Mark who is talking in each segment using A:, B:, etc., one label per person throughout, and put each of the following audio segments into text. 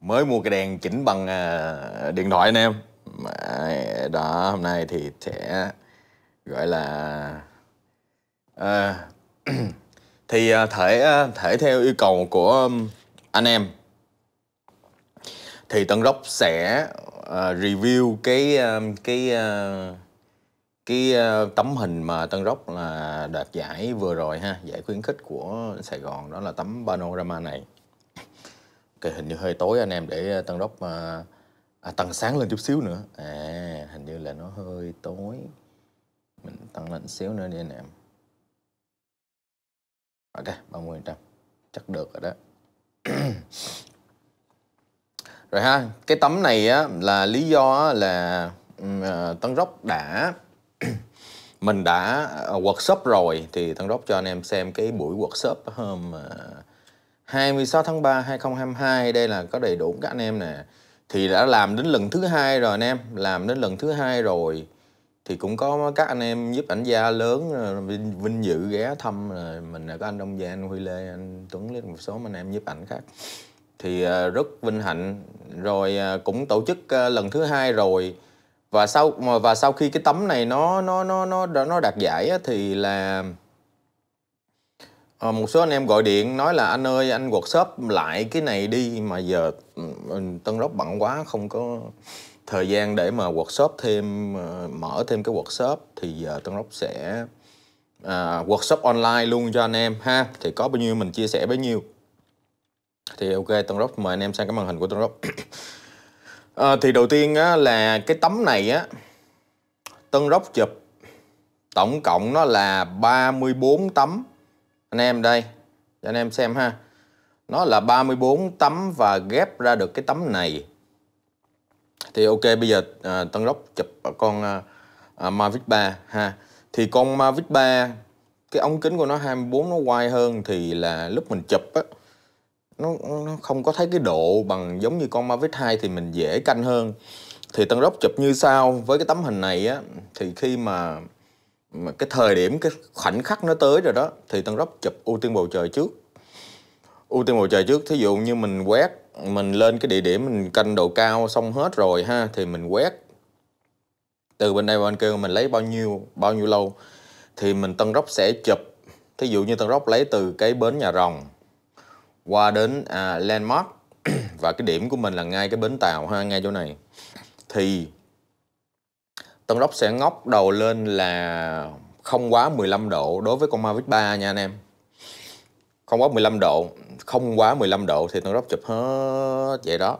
A: mới mua cái đèn chỉnh bằng à, điện thoại anh em đó hôm nay thì sẽ gọi là à, thì à, thể à, thể theo yêu cầu của um, anh em thì tân rốc sẽ review cái um, cái cái ờ, tấm hình mà Tân Rốc là đạt giải vừa rồi ha, giải khuyến khích của Sài Gòn đó là tấm panorama này. cái hình như hơi tối anh em để ờ, Tân Rốc ờ, à, à, tăng sáng lên chút xíu nữa. À, hình như là nó hơi tối. Mình tăng lên xíu nữa đi anh em. Ok, 30% chắc được rồi đó. rồi ha, cái tấm này á là lý do á, là uh, Tân Rốc đã mình đã à, workshop rồi thì thằng đốc cho anh em xem cái buổi workshop hôm 26 à, tháng 3 2022 đây là có đầy đủ các anh em nè thì đã làm đến lần thứ hai rồi anh em làm đến lần thứ hai rồi thì cũng có các anh em giúp ảnh gia lớn à, vinh, vinh dự ghé thăm mình là có anh Đông Gia anh Huy Lê anh Tuấn lên một số anh em giúp ảnh khác thì rất vinh hạnh rồi cũng tổ chức lần thứ hai rồi và sau và sau khi cái tấm này nó nó nó nó nó đạt giải thì là ờ, một số anh em gọi điện nói là anh ơi anh workshop lại cái này đi mà giờ ừ, Tân Rốc bận quá không có thời gian để mà workshop thêm ờ, mở thêm cái workshop thì giờ Tân Rốc sẽ à, workshop online luôn cho anh em ha thì có bao nhiêu mình chia sẻ bấy nhiêu thì ok Tân Rốc mời anh em sang cái màn hình của Tân Rốc à, thì đầu tiên á, là cái tấm này á Tân Rốc chụp tổng cộng nó là 34 tấm anh em đây cho anh em xem ha nó là 34 tấm và ghép ra được cái tấm này thì ok bây giờ à, Tân Rốc chụp con à, Mavic 3 ha thì con Mavic 3 cái ống kính của nó 24 nó wide hơn thì là lúc mình chụp á nó, nó không có thấy cái độ bằng giống như con Mavic 2 thì mình dễ canh hơn thì Tân Rốc chụp như sau với cái tấm hình này á thì khi mà, mà cái thời điểm cái khoảnh khắc nó tới rồi đó thì Tân Rốc chụp ưu tiên bầu trời trước ưu tiên bầu trời trước thí dụ như mình quét mình lên cái địa điểm mình canh độ cao xong hết rồi ha thì mình quét từ bên đây bên kia mình lấy bao nhiêu bao nhiêu lâu thì mình Tân Rốc sẽ chụp thí dụ như Tân Rốc lấy từ cái bến nhà rồng qua đến à, landmark và cái điểm của mình là ngay cái bến tàu ha ngay chỗ này thì tân đốc sẽ ngóc đầu lên là không quá 15 độ đối với con Mavic 3 nha anh em không quá 15 độ không quá 15 độ thì tân đốc chụp hết vậy đó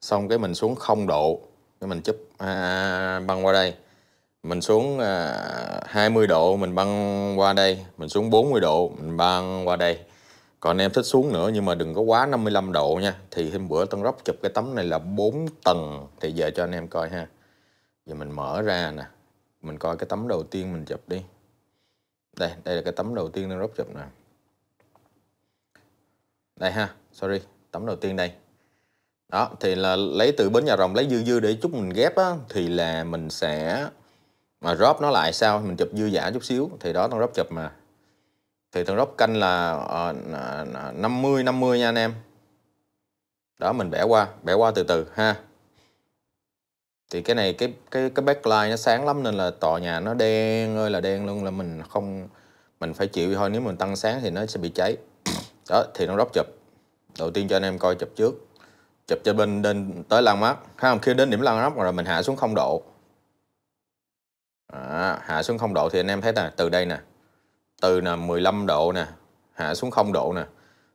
A: xong cái mình xuống 0 độ cái mình chụp à, à, à, băng qua đây mình xuống à, 20 độ mình băng qua đây mình xuống 40 độ mình băng qua đây còn em thích xuống nữa nhưng mà đừng có quá 55 độ nha thì hôm bữa tân róc chụp cái tấm này là 4 tầng thì về cho anh em coi ha giờ mình mở ra nè mình coi cái tấm đầu tiên mình chụp đi đây đây là cái tấm đầu tiên tân róc chụp nè đây ha sorry tấm đầu tiên đây đó thì là lấy từ bến nhà rồng lấy dư dư để chút mình ghép á thì là mình sẽ mà drop nó lại sao mình chụp dư giả chút xíu thì đó tân róc chụp mà thì thường drop canh là uh, 50 50 nha anh em đó mình bẻ qua bẻ qua từ từ ha thì cái này cái cái cái backline nó sáng lắm nên là tòa nhà nó đen ơi là đen luôn là mình không mình phải chịu thôi nếu mình tăng sáng thì nó sẽ bị cháy đó thì nó drop chụp đầu tiên cho anh em coi chụp trước chụp cho bên đến tới lan mát ha khi đến điểm lan mát rồi mình hạ xuống không độ à, hạ xuống không độ thì anh em thấy là từ đây nè từ là 15 độ nè hạ xuống 0 độ nè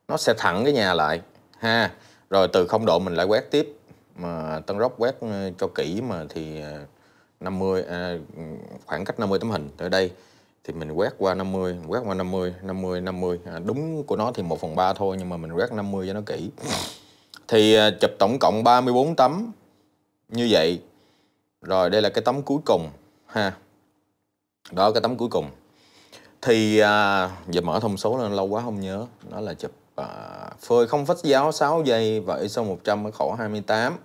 A: nó sẽ thẳng cái nhà lại ha rồi từ 0 độ mình lại quét tiếp mà Tân Rốc quét ờ, cho kỹ mà thì 50 ờ, à, khoảng cách 50 tấm hình ở đây thì mình quét qua 50 quét qua 50 50 50 à, đúng của nó thì 1 phần 3 thôi nhưng mà mình quét 50 cho nó kỹ thì ờ, chụp tổng cộng 34 tấm như vậy rồi đây là cái tấm cuối cùng ha đó cái tấm cuối cùng thì à, giờ mở thông số lên lâu quá không nhớ nó là chụp à, phơi không phát giáo 6 giây và ISO 100 ở khẩu 28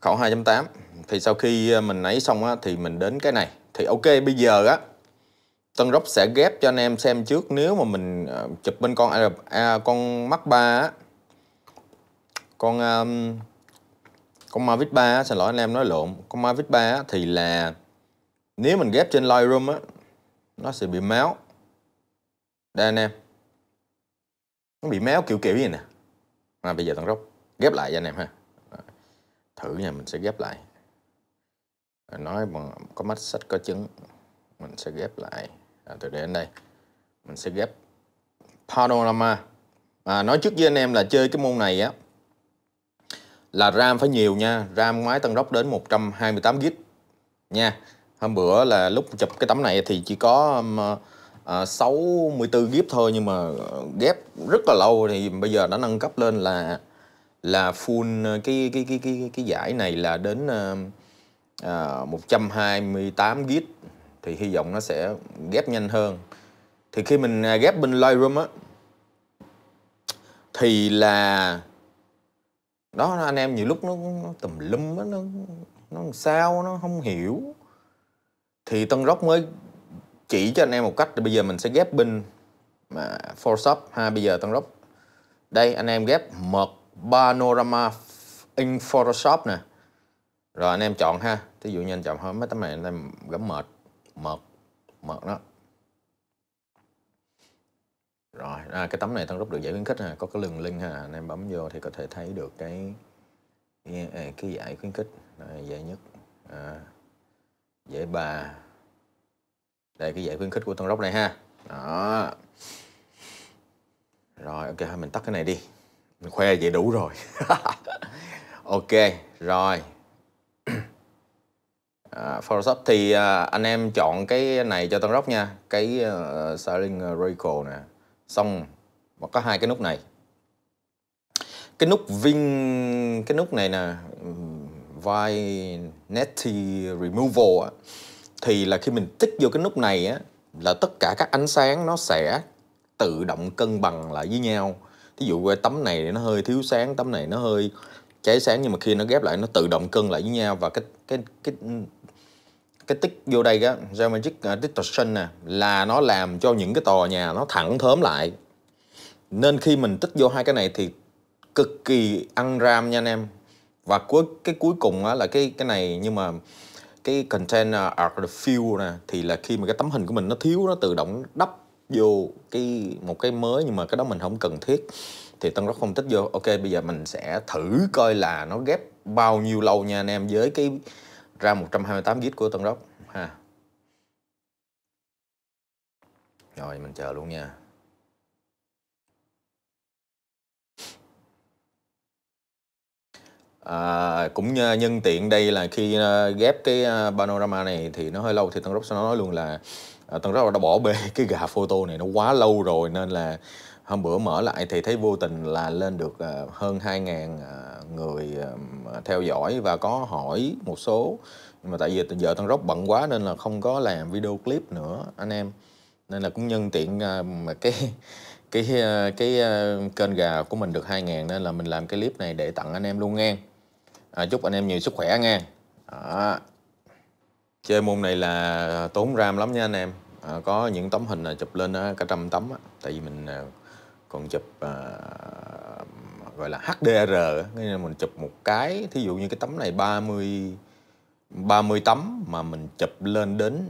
A: khẩu 2.8 thì sau khi à, mình ấy xong á, thì mình đến cái này thì ok bây giờ á Tân rốc sẽ ghép cho anh em xem trước nếu mà mình uh, chụp bên con à, à, con Mark 3 á con um, con Mavic 3 á, xin lỗi anh em nói lộn con Mavic 3 á, thì là nếu mình ghép trên Lightroom á nó sẽ bị méo đây anh em nó bị méo kiểu kiểu gì nè à, bây giờ tận gốc ghép lại cho anh em ha thử nha mình sẽ ghép lại nói bằng có mắt sách có chứng mình sẽ ghép lại à, từ đây đến đây mình sẽ ghép panorama à, nói trước với anh em là chơi cái môn này á là RAM phải nhiều nha RAM ngoái tân đốc đến 128 GB nha hôm bữa là lúc chụp cái tấm này thì chỉ có um, à, 64 gíp thôi nhưng mà ờ, ghép rất là lâu thì bây giờ nó nâng cấp lên là là full ờ, cái cái cái cái cái giải này là đến ờ, à, một trăm hai mươi tám gíp thì hy vọng nó sẽ ghép nhanh hơn thì khi mình à, ghép bên Lightroom á thì là đó anh em nhiều lúc nó, nó tùm lum á nó nó làm sao nó không hiểu thì Tân Rock mới chỉ cho anh em một cách bây giờ mình sẽ ghép pin mà for ha bây giờ Tân Rock đây anh em ghép mật panorama in Photoshop nè rồi anh em chọn ha thí dụ như anh chọn hết mấy tấm này anh em gắm mệt mật mật đó rồi à, cái tấm này tân rút được giải khuyến khích ha có cái đường link ha anh em bấm vô thì có thể thấy được cái cái giải khuyến khích à, dễ nhất à, dễ bà đây cái dãy khuyến khích của tân lốc này ha đó rồi ok mình tắt cái này đi mình khoe vậy đủ rồi ok rồi À, Photoshop thì à, anh em chọn cái này cho Tân Rốc nha Cái uh, Styling ờ, Radical nè Xong mà có hai cái nút này Cái nút vinh Cái nút này nè Vignette Removal á, thì là khi mình tích vô cái nút này á, là tất cả các ánh sáng nó sẽ tự động cân bằng lại với nhau ví dụ tấm này nó hơi thiếu sáng tấm này nó hơi cháy sáng nhưng mà khi nó ghép lại nó tự động cân lại với nhau và cái cái cái cái tích vô đây á geometric à, distortion nè là nó làm cho những cái tòa nhà nó thẳng thớm lại nên khi mình tích vô hai cái này thì cực kỳ ăn ram nha anh em và cuối cái cuối cùng á là cái cái này nhưng mà cái content à, art fill nè thì là khi mà cái tấm hình của mình nó thiếu nó tự động đắp vô cái một cái mới nhưng mà cái đó mình không cần thiết thì tân rất không thích vô ok bây giờ mình sẽ thử coi là nó ghép bao nhiêu lâu nha anh em với cái ra 128 gig của tân rock ha rồi mình chờ luôn nha À, cũng nhân tiện đây là khi ờ, ghép cái ờ, panorama này thì nó hơi lâu thì Tân Rốc sẽ nói luôn là ờ, Tân Rốc đã bỏ bê cái gà photo này nó quá lâu rồi nên là hôm bữa mở lại thì thấy vô tình là lên được hơn 2.000 người theo dõi và có hỏi một số nhưng mà tại vì giờ Tân Rốc bận quá nên là không có làm video clip nữa anh em nên là cũng nhân tiện mà cái cái cái, cái kênh gà của mình được 2.000 nên là mình làm cái clip này để tặng anh em luôn ngang à, chúc anh em nhiều sức khỏe nghe đó. chơi môn này là tốn ram lắm nha anh em à, có những tấm hình chụp lên cả trăm tấm á tại vì mình à, còn chụp à, gọi là HDR nên mình chụp một cái thí dụ như cái tấm này 30 30 tấm mà mình chụp lên đến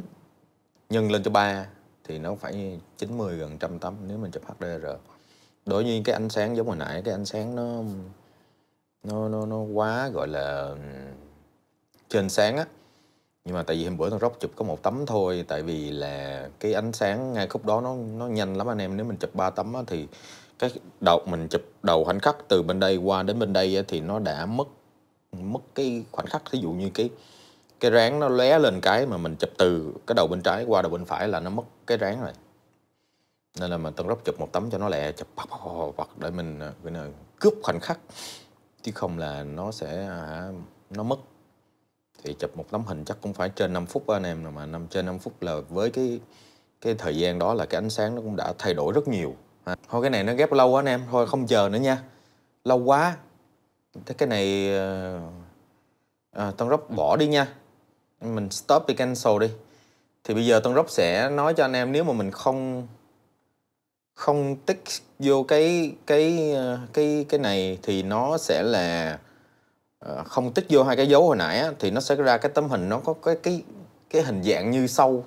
A: nhân lên cho ba thì nó phải 90 gần trăm tấm nếu mình chụp HDR đối với cái ánh sáng giống hồi nãy cái ánh sáng nó nó nó nó quá gọi là trên sáng á nhưng mà tại vì hôm bữa tao róc chụp có một tấm thôi tại vì là cái ánh sáng ngay khúc đó nó nó nhanh lắm anh em nếu mình chụp ba tấm á, thì cái đầu mình chụp đầu khoảnh khắc từ bên đây qua đến bên đây á, thì nó đã mất mất cái khoảnh khắc ví dụ như cái cái ráng nó lé lên cái mà mình chụp từ cái đầu bên trái qua đầu bên phải là nó mất cái ráng rồi nên là mình tao róc chụp một tấm cho nó lẹ chụp bọc bọc để mình à, cướp khoảnh khắc chứ không là nó sẽ à, nó mất thì chụp một tấm hình chắc cũng phải trên 5 phút anh em rồi mà năm trên 5 phút là với cái cái thời gian đó là cái ánh sáng nó cũng đã thay đổi rất nhiều à, thôi cái này nó ghép lâu quá anh em thôi không chờ nữa nha lâu quá thế cái này à, tân rốc bỏ đi nha mình stop đi cancel đi thì bây giờ tân rốc sẽ nói cho anh em nếu mà mình không không tích vô cái cái ờ, cái cái này thì nó sẽ là ờ, không tích vô hai cái dấu hồi nãy thì nó sẽ ra cái tấm hình nó có cái cái cái hình dạng như sâu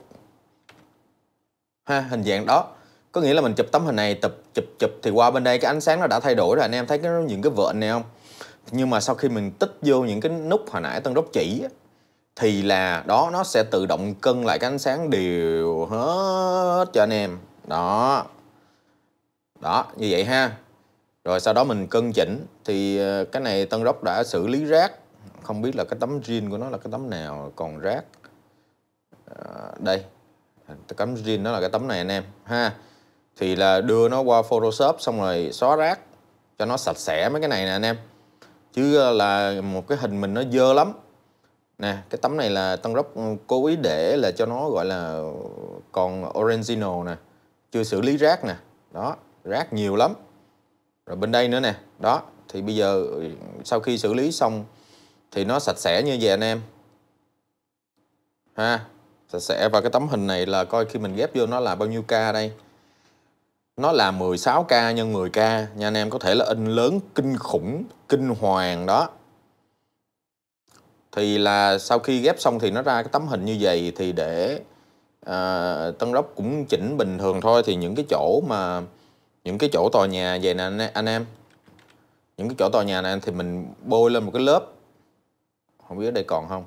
A: ha hình dạng đó có nghĩa là mình chụp tấm hình này tập chụp chụp thì qua bên đây cái ánh sáng nó đã thay đổi rồi anh em thấy cái những cái vợn này không nhưng mà sau khi mình tích vô những cái nút hồi nãy tân đốc chỉ thì là đó nó sẽ tự động cân lại cái ánh sáng đều hết cho anh em đó đó như vậy ha rồi sau đó mình cân chỉnh thì ờ, cái này tân rốc đã xử lý rác không biết là cái tấm jean của nó là cái tấm nào còn rác à, đây tấm jean nó là cái tấm này anh em ha thì là đưa nó qua photoshop xong rồi xóa rác cho nó sạch sẽ mấy cái này nè anh em chứ ờ, là một cái hình mình nó dơ lắm nè cái tấm này là tân rốc ừ, cố ý để là cho nó gọi là còn original nè chưa xử lý rác nè đó rác nhiều lắm rồi bên đây nữa nè đó thì bây giờ ừ, sau khi xử lý xong thì nó sạch sẽ như vậy anh em ha sạch sẽ và cái tấm hình này là coi khi mình ghép vô nó là bao nhiêu ca đây nó là 16k nhân 10k nha anh em có thể là in lớn kinh khủng kinh hoàng đó thì là sau khi ghép xong thì nó ra cái tấm hình như vậy thì để à, tân đốc cũng chỉnh bình thường thôi thì những cái chỗ mà những cái chỗ tòa nhà vậy nè anh, em những cái chỗ tòa nhà này thì mình bôi lên một cái lớp không biết ở đây còn không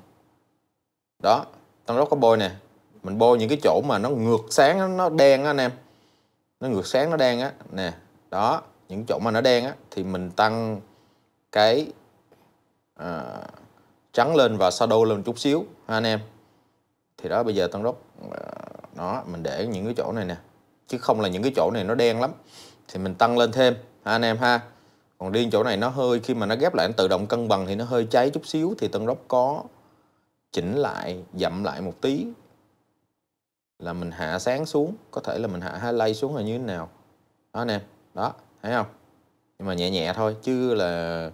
A: đó tăng rốt có bôi nè mình bôi những cái chỗ mà nó ngược sáng nó đen á anh em nó ngược sáng nó đen á nè đó những chỗ mà nó đen á thì mình tăng cái à, trắng lên và shadow lên một chút xíu ha anh em thì đó bây giờ tăng rốt à, nó mình để những cái chỗ này nè chứ không là những cái chỗ này nó đen lắm thì mình tăng lên thêm ha anh em ha còn riêng chỗ này nó hơi khi mà nó ghép lại nó tự động cân bằng thì nó hơi cháy chút xíu thì tân rốc có chỉnh lại dặm lại một tí là mình hạ sáng xuống có thể là mình hạ highlight xuống là như thế nào đó anh em đó thấy không nhưng mà nhẹ nhẹ thôi chứ là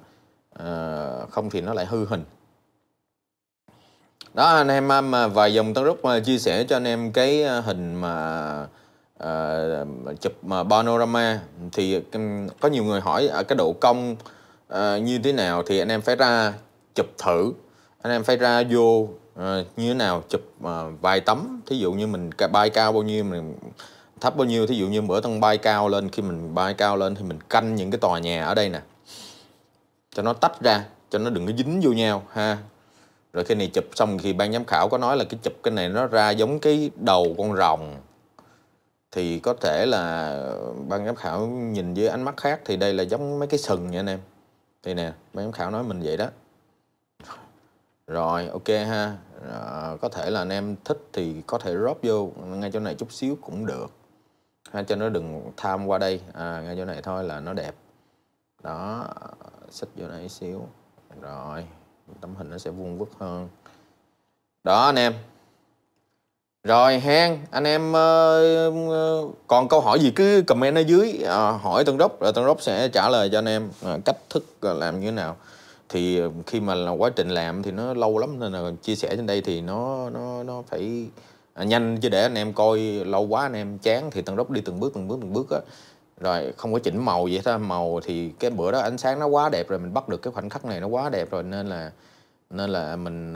A: uh, không thì nó lại hư hình đó anh em mà vài dòng tân rốc ờ, chia sẻ cho anh em cái ờ, hình mà Ờ, chụp mà panorama thì có nhiều người hỏi ở cái độ cong uh, như thế nào thì anh em phải ra chụp thử anh em phải ra vô uh, như thế nào chụp uh, vài tấm thí dụ như mình bay cao bao nhiêu mình thấp bao nhiêu thí dụ như bữa tăng bay cao lên khi mình bay cao lên thì mình canh những cái tòa nhà ở đây nè cho nó tách ra cho nó đừng có dính vô nhau ha rồi khi này chụp xong thì ban giám khảo có nói là cái chụp cái này nó ra giống cái đầu con rồng thì có thể là ban giám khảo nhìn với ánh mắt khác thì đây là giống mấy cái sừng nha anh em thì nè ban giám khảo nói mình vậy đó rồi ok ha à, có thể là anh em thích thì có thể drop vô ngay chỗ này chút xíu cũng được ha cho nó đừng tham qua đây à, ngay chỗ này thôi là nó đẹp đó xích vô này xíu rồi tấm hình nó sẽ vuông vức hơn đó anh em rồi hen anh em uh, còn câu hỏi gì cứ comment ở dưới uh, hỏi tân đốc rồi tân đốc sẽ trả lời cho anh em uh, cách thức làm như thế nào thì khi mà là quá trình làm thì nó lâu lắm nên là chia sẻ trên đây thì nó nó nó phải à, nhanh chứ để anh em coi lâu quá anh em chán thì tân đốc đi từng bước từng bước từng bước á rồi không có chỉnh màu vậy thôi màu thì cái bữa đó ánh sáng nó quá đẹp rồi mình bắt được cái khoảnh khắc này nó quá đẹp rồi nên là nên là mình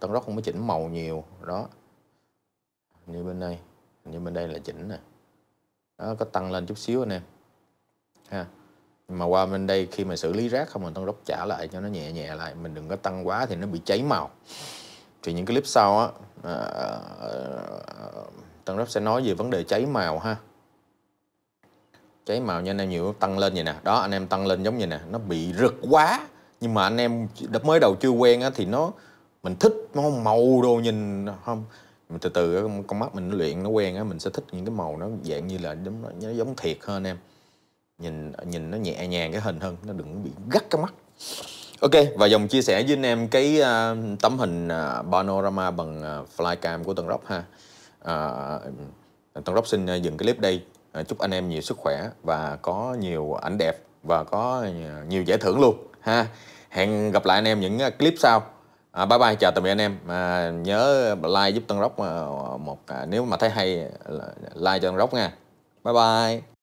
A: tân đốc không có chỉnh màu nhiều đó như bên đây như bên đây là chỉnh nè nó có tăng lên chút xíu anh em ha mà qua bên đây khi mà xử lý rác không mình tăng róc trả lại cho nó nhẹ nhẹ lại mình đừng có tăng quá thì nó bị cháy màu thì những clip sau á à, à, tăng róc sẽ nói về vấn đề cháy màu ha cháy màu nha anh em nhiều tăng lên vậy nè đó anh em tăng lên giống như nè nó bị rực quá nhưng mà anh em mới đầu chưa quen á thì nó mình thích nó màu đồ nhìn không mình từ từ con mắt mình nó luyện nó quen á mình sẽ thích những cái màu nó dạng như là giống nó giống thiệt hơn em nhìn nhìn nó nhẹ nhàng cái hình hơn nó đừng bị gắt cái mắt ok và dòng chia sẻ với anh em cái uh, tấm hình uh, panorama bằng uh, flycam của tân rock ha uh, tân rock xin uh, dừng cái clip đây uh, chúc anh em nhiều sức khỏe và có nhiều ảnh đẹp và có nhiều giải thưởng luôn ha hẹn gặp lại anh em những clip sau à, bye bye chào tạm biệt anh em à, nhớ like giúp tân rốc à, một à, nếu mà thấy hay like cho tân rốc nha bye bye